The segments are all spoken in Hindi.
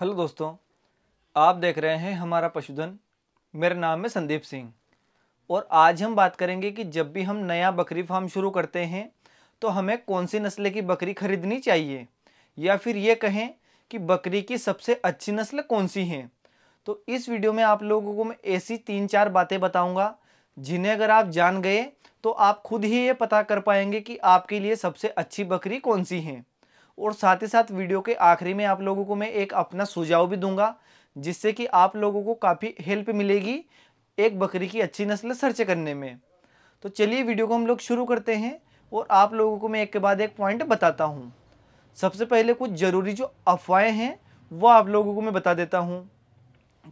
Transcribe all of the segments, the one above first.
हेलो दोस्तों आप देख रहे हैं हमारा पशुधन मेरा नाम है संदीप सिंह और आज हम बात करेंगे कि जब भी हम नया बकरी फार्म शुरू करते हैं तो हमें कौन सी नस्ल की बकरी खरीदनी चाहिए या फिर ये कहें कि बकरी की सबसे अच्छी नस्ल कौन सी है तो इस वीडियो में आप लोगों को मैं ऐसी तीन चार बातें बताऊँगा जिन्हें अगर आप जान गए तो आप खुद ही ये पता कर पाएंगे कि आपके लिए सबसे अच्छी बकरी कौन सी है और साथ ही साथ वीडियो के आखिरी में आप लोगों को मैं एक अपना सुझाव भी दूंगा जिससे कि आप लोगों को काफ़ी हेल्प मिलेगी एक बकरी की अच्छी नस्ल सर्च करने में तो चलिए वीडियो को हम लोग शुरू करते हैं और आप लोगों को मैं एक के बाद एक पॉइंट बताता हूँ सबसे पहले कुछ ज़रूरी जो अफवाहें हैं वो आप लोगों को मैं बता देता हूँ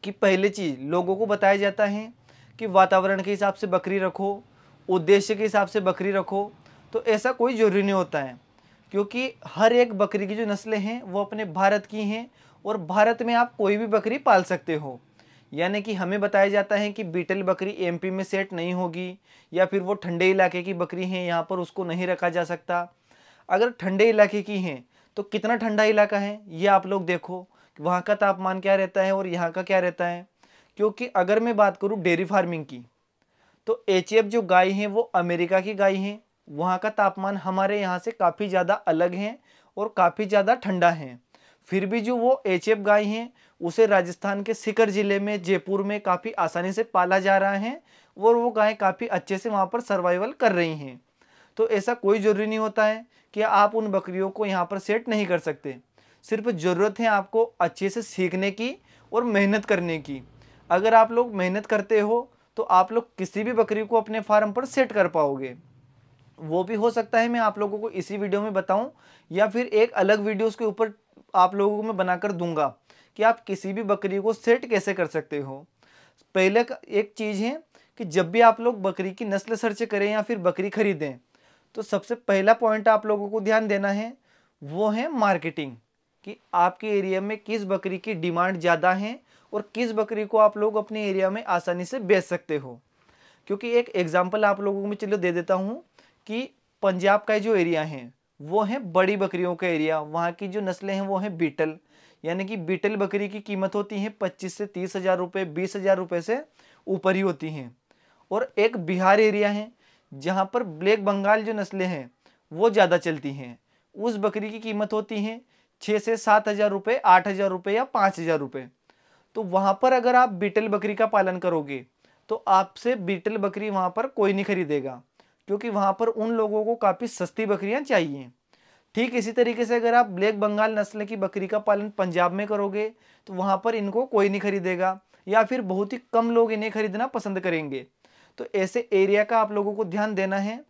कि पहले चीज़ लोगों को बताया जाता है कि वातावरण के हिसाब से बकरी रखो उद्देश्य के हिसाब से बकरी रखो तो ऐसा कोई ज़रूरी नहीं होता है क्योंकि हर एक बकरी की जो नस्लें हैं वो अपने भारत की हैं और भारत में आप कोई भी बकरी पाल सकते हो यानी कि हमें बताया जाता है कि बीटल बकरी एमपी में सेट नहीं होगी या फिर वो ठंडे इलाके की बकरी हैं यहाँ पर उसको नहीं रखा जा सकता अगर ठंडे इलाके की हैं तो कितना ठंडा इलाका है ये आप लोग देखो वहाँ का तापमान क्या रहता है और यहाँ का क्या रहता है क्योंकि अगर मैं बात करूँ डेयरी फार्मिंग की तो एच जो गाय हैं वो अमेरिका की गाय हैं वहाँ का तापमान हमारे यहाँ से काफ़ी ज़्यादा अलग है और काफ़ी ज़्यादा ठंडा है फिर भी जो वो एच एफ गाय हैं उसे राजस्थान के सिकर ज़िले में जयपुर में काफ़ी आसानी से पाला जा रहा है और वो गायें काफ़ी अच्छे से वहाँ पर सर्वाइवल कर रही हैं तो ऐसा कोई ज़रूरी नहीं होता है कि आप उन बकरियों को यहाँ पर सेट नहीं कर सकते सिर्फ ज़रूरत है आपको अच्छे से सीखने की और मेहनत करने की अगर आप लोग मेहनत करते हो तो आप लोग किसी भी बकरी को अपने फार्म पर सेट कर पाओगे वो भी हो सकता है मैं आप लोगों को इसी वीडियो में बताऊं या फिर एक अलग वीडियो उसके ऊपर आप लोगों को मैं बनाकर दूंगा कि आप किसी भी बकरी को सेट कैसे कर सकते हो पहले एक चीज़ है कि जब भी आप लोग बकरी की नस्ल सर्च करें या फिर बकरी खरीदें तो सबसे पहला पॉइंट आप लोगों को ध्यान देना है वो है मार्केटिंग कि आपके एरिया में किस बकरी की डिमांड ज़्यादा है और किस बकरी को आप लोग अपने एरिया में आसानी से बेच सकते हो क्योंकि एक एग्जाम्पल आप लोगों को मैं चलो दे देता हूँ कि पंजाब का जो एरिया है वो है बड़ी बकरियों का एरिया वहाँ की जो नस्लें हैं वो हैं बीटल यानी कि बीटल बकरी की कीमत होती है पच्चीस से तीस हज़ार रुपये बीस हज़ार रुपये से ऊपर ही होती हैं और एक बिहार एरिया है जहाँ पर ब्लैक बंगाल जो नस्लें हैं वो ज़्यादा चलती हैं उस बकरी की कीमत होती है छः से सात हज़ार रुपये आठ हज़ार रुपये या पाँच हज़ार रुपये तो वहाँ पर अगर आप बीटल बकरी का पालन करोगे तो आपसे बीटल बकरी वहाँ पर कोई नहीं खरीदेगा क्योंकि वहां पर उन लोगों को काफ़ी सस्ती बकरियां चाहिए ठीक इसी तरीके से अगर आप ब्लैक बंगाल नस्ल की बकरी का पालन पंजाब में करोगे तो वहां पर इनको कोई नहीं खरीदेगा या फिर बहुत ही कम लोग इन्हें खरीदना पसंद करेंगे तो ऐसे एरिया का आप लोगों को ध्यान देना है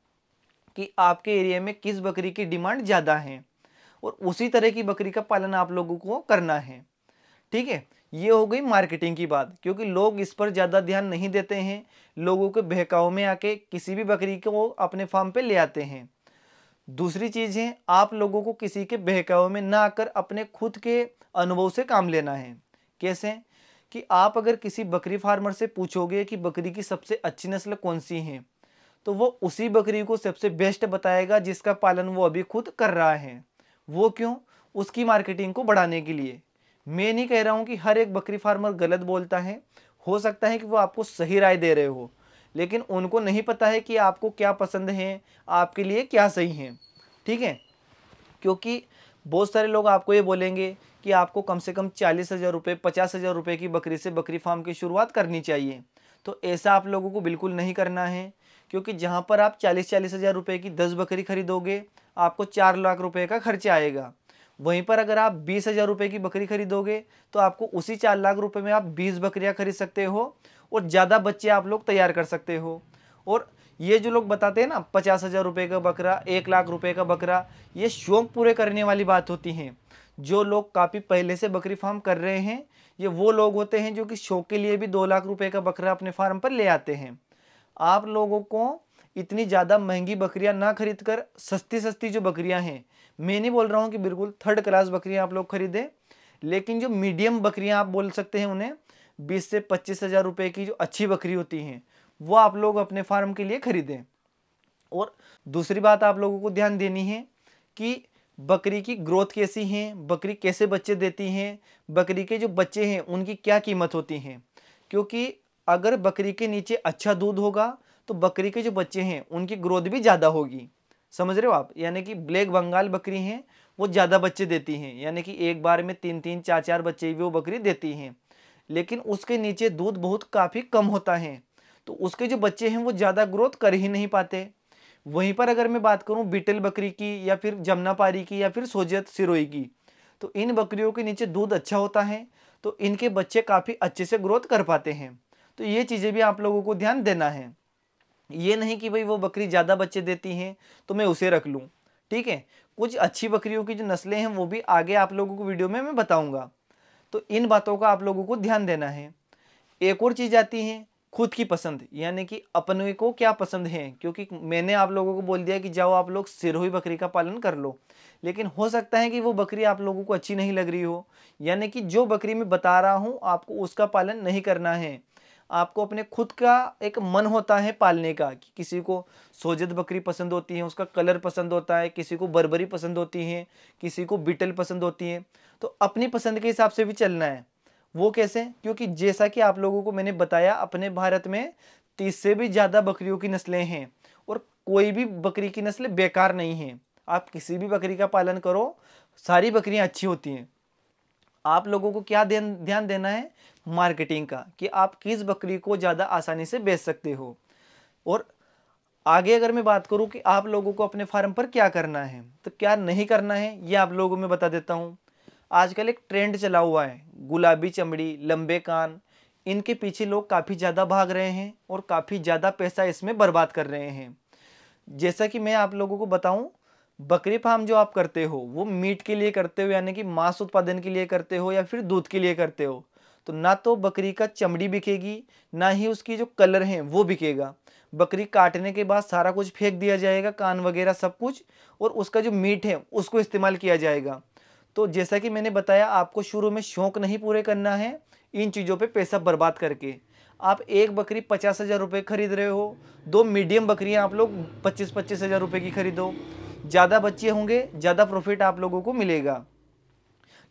कि आपके एरिया में किस बकरी की डिमांड ज़्यादा है और उसी तरह की बकरी का पालन आप लोगों को करना है ठीक है ये हो गई मार्केटिंग की बात क्योंकि लोग इस पर ज़्यादा ध्यान नहीं देते हैं लोगों के बहकाव में आके किसी भी बकरी को अपने फार्म पे ले आते हैं दूसरी चीज़ है आप लोगों को किसी के बहकाव में ना आकर अपने खुद के अनुभव से काम लेना है कैसे कि आप अगर किसी बकरी फार्मर से पूछोगे कि बकरी की सबसे अच्छी नस्ल कौन सी है तो वो उसी बकरी को सबसे बेस्ट बताएगा जिसका पालन वो अभी खुद कर रहा है वो क्यों उसकी मार्केटिंग को बढ़ाने के लिए मैं नहीं कह रहा हूँ कि हर एक बकरी फार्मर गलत बोलता है हो सकता है कि वो आपको सही राय दे रहे हो लेकिन उनको नहीं पता है कि आपको क्या पसंद है आपके लिए क्या सही है ठीक है क्योंकि बहुत सारे लोग आपको ये बोलेंगे कि आपको कम से कम चालीस हज़ार रुपये पचास हज़ार रुपये की बकरी से बकरी फार्म की शुरुआत करनी चाहिए तो ऐसा आप लोगों को बिल्कुल नहीं करना है क्योंकि जहाँ पर आप चालीस चालीस हज़ार रुपये की दस बकरी खरीदोगे आपको चार लाख रुपये का खर्चा आएगा वहीं पर अगर आप बीस हज़ार रुपये की बकरी खरीदोगे तो आपको उसी चार लाख रुपए में आप बीस बकरियां खरीद सकते हो और ज़्यादा बच्चे आप लोग तैयार कर सकते हो और ये जो लोग बताते हैं ना पचास हज़ार रुपये का बकरा एक लाख रुपए का बकरा ये शौक पूरे करने वाली बात होती हैं जो लोग काफ़ी पहले से बकरी फार्म कर रहे हैं ये वो लोग होते हैं जो कि शौक के लिए भी दो लाख रुपए का बकरा अपने फार्म पर ले आते हैं आप लोगों को इतनी ज़्यादा महंगी बकरियां ना खरीद कर सस्ती सस्ती जो बकरियां हैं मैं नहीं बोल रहा हूँ कि बिल्कुल थर्ड क्लास बकरियाँ आप लोग खरीदें लेकिन जो मीडियम बकरियाँ आप बोल सकते हैं उन्हें बीस से पच्चीस हज़ार रुपये की जो अच्छी बकरी होती हैं वो आप लोग अपने फार्म के लिए खरीदें और दूसरी बात आप लोगों को ध्यान देनी है कि बकरी की ग्रोथ कैसी है बकरी कैसे बच्चे देती हैं बकरी के जो बच्चे हैं उनकी क्या कीमत होती हैं क्योंकि अगर बकरी के नीचे अच्छा दूध होगा तो बकरी के जो बच्चे हैं उनकी ग्रोथ भी ज़्यादा होगी समझ रहे हो आप यानी कि ब्लैक बंगाल बकरी हैं वो ज़्यादा बच्चे देती हैं यानी कि एक बार में तीन तीन चार चार बच्चे भी वो बकरी देती हैं लेकिन उसके नीचे दूध बहुत काफ़ी कम होता है तो उसके जो बच्चे हैं वो ज़्यादा ग्रोथ कर ही नहीं पाते वहीं पर अगर मैं बात करूँ बिटल बकरी की या फिर जमुनापारी की या फिर सोजत सिरोई की तो इन बकरियों के नीचे दूध अच्छा होता है तो इनके बच्चे काफ़ी अच्छे से ग्रोथ कर पाते हैं तो ये चीज़ें भी आप लोगों को ध्यान देना है ये नहीं कि भाई वो बकरी ज़्यादा बच्चे देती हैं तो मैं उसे रख लूँ ठीक है कुछ अच्छी बकरियों की जो नस्लें हैं वो भी आगे आप लोगों को वीडियो में मैं बताऊँगा तो इन बातों का आप लोगों को ध्यान देना है एक और चीज़ आती है खुद की पसंद यानी कि अपने को क्या पसंद है क्योंकि मैंने आप लोगों को बोल दिया कि जाओ आप लोग सिरोही बकरी का पालन कर लो लेकिन हो सकता है कि वो बकरी आप लोगों को अच्छी नहीं लग रही हो यानी कि जो बकरी मैं बता रहा हूँ आपको उसका पालन नहीं करना है आपको अपने खुद का एक मन होता है पालने का कि किसी को सोजत बकरी पसंद होती है उसका कलर पसंद होता है किसी को बरबरी पसंद होती है किसी को बिटल पसंद होती है तो अपनी पसंद के हिसाब से भी चलना है वो कैसे क्योंकि जैसा कि आप लोगों को मैंने बताया अपने भारत में तीस से भी ज़्यादा बकरियों की नस्लें हैं और कोई भी बकरी की नस्ल बेकार नहीं हैं आप किसी भी बकरी का पालन करो सारी बकरियाँ अच्छी होती हैं आप लोगों को क्या ध्यान देना है मार्केटिंग का कि आप किस बकरी को ज़्यादा आसानी से बेच सकते हो और आगे अगर मैं बात करूँ कि आप लोगों को अपने फार्म पर क्या करना है तो क्या नहीं करना है ये आप लोगों में बता देता हूँ आजकल एक ट्रेंड चला हुआ है गुलाबी चमड़ी लंबे कान इनके पीछे लोग काफ़ी ज़्यादा भाग रहे हैं और काफ़ी ज़्यादा पैसा इसमें बर्बाद कर रहे हैं जैसा कि मैं आप लोगों को बताऊं बकरी फार्म जो आप करते हो वो मीट के लिए करते हो यानी कि मांस उत्पादन के लिए करते हो या फिर दूध के लिए करते हो तो ना तो बकरी का चमड़ी बिकेगी ना ही उसकी जो कलर है वो बिकेगा बकरी काटने के बाद सारा कुछ फेंक दिया जाएगा कान वगैरह सब कुछ और उसका जो मीट है उसको इस्तेमाल किया जाएगा तो जैसा कि मैंने बताया आपको शुरू में शौक नहीं पूरे करना है इन चीज़ों पे पैसा बर्बाद करके आप एक बकरी पचास हज़ार रुपये खरीद रहे हो दो मीडियम बकरियाँ आप लोग पच्चीस पच्चीस हज़ार रुपये की खरीदो ज़्यादा बच्चे होंगे ज़्यादा प्रॉफिट आप लोगों को मिलेगा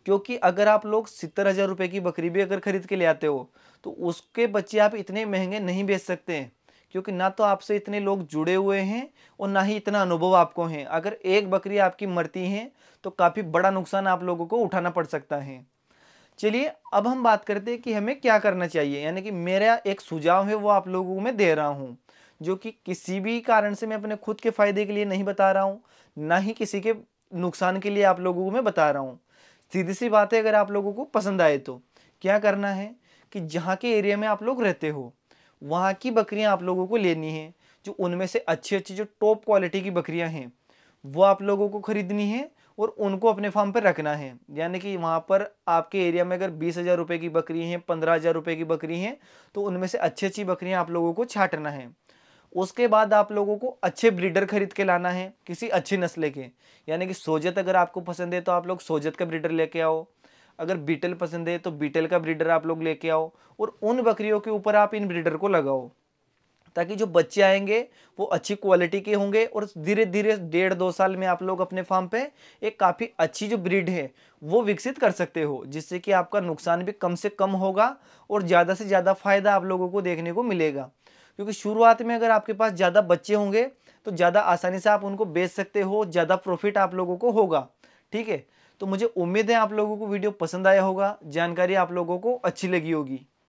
क्योंकि अगर आप लोग सत्तर हज़ार रुपये की बकरी भी अगर खरीद के ले आते हो तो उसके बच्चे आप इतने महंगे नहीं बेच सकते हैं क्योंकि ना तो आपसे इतने लोग जुड़े हुए हैं और ना ही इतना अनुभव आपको है अगर एक बकरी आपकी मरती है तो काफ़ी बड़ा नुकसान आप लोगों को उठाना पड़ सकता है चलिए अब हम बात करते हैं कि हमें क्या करना चाहिए यानी कि मेरा एक सुझाव है वो आप लोगों में दे रहा हूँ जो कि किसी भी कारण से मैं अपने खुद के फ़ायदे के लिए नहीं बता रहा हूँ ना ही किसी के नुकसान के लिए आप लोगों को मैं बता रहा हूँ सीधी सी बात है अगर आप लोगों को पसंद आए तो क्या करना है कि जहाँ के एरिया में आप लोग रहते हो वहाँ की बकरियाँ आप लोगों को लेनी है जो उनमें से अच्छी अच्छी जो टॉप क्वालिटी की बकरियाँ हैं वो आप लोगों को ख़रीदनी है और उनको अपने फार्म पर रखना है यानी कि वहाँ पर आपके एरिया में अगर बीस हज़ार रुपये की बकरी हैं पंद्रह हज़ार रुपये की बकरी हैं तो उनमें से अच्छी अच्छी बकरियाँ आप लोगों को छाटना है उसके बाद आप लोगों को अच्छे ब्रीडर खरीद के लाना है किसी अच्छी नस्ल के यानी कि सोजत अगर आपको पसंद है तो आप लोग सोजत का ब्रीडर लेके आओ अगर बीटल पसंद है तो बीटल का ब्रीडर आप लोग लेके आओ और उन बकरियों के ऊपर आप इन ब्रीडर को लगाओ ताकि जो बच्चे आएंगे वो अच्छी क्वालिटी के होंगे और धीरे धीरे डेढ़ दो साल में आप लोग अपने फार्म पे एक काफ़ी अच्छी जो ब्रीड है वो विकसित कर सकते हो जिससे कि आपका नुकसान भी कम से कम होगा और ज़्यादा से ज़्यादा फायदा आप लोगों को देखने को मिलेगा क्योंकि शुरुआत में अगर आपके पास ज़्यादा बच्चे होंगे तो ज़्यादा आसानी से आप उनको बेच सकते हो ज़्यादा प्रॉफिट आप लोगों को होगा ठीक है तो मुझे उम्मीद है आप लोगों को वीडियो पसंद आया होगा जानकारी आप लोगों को अच्छी लगी होगी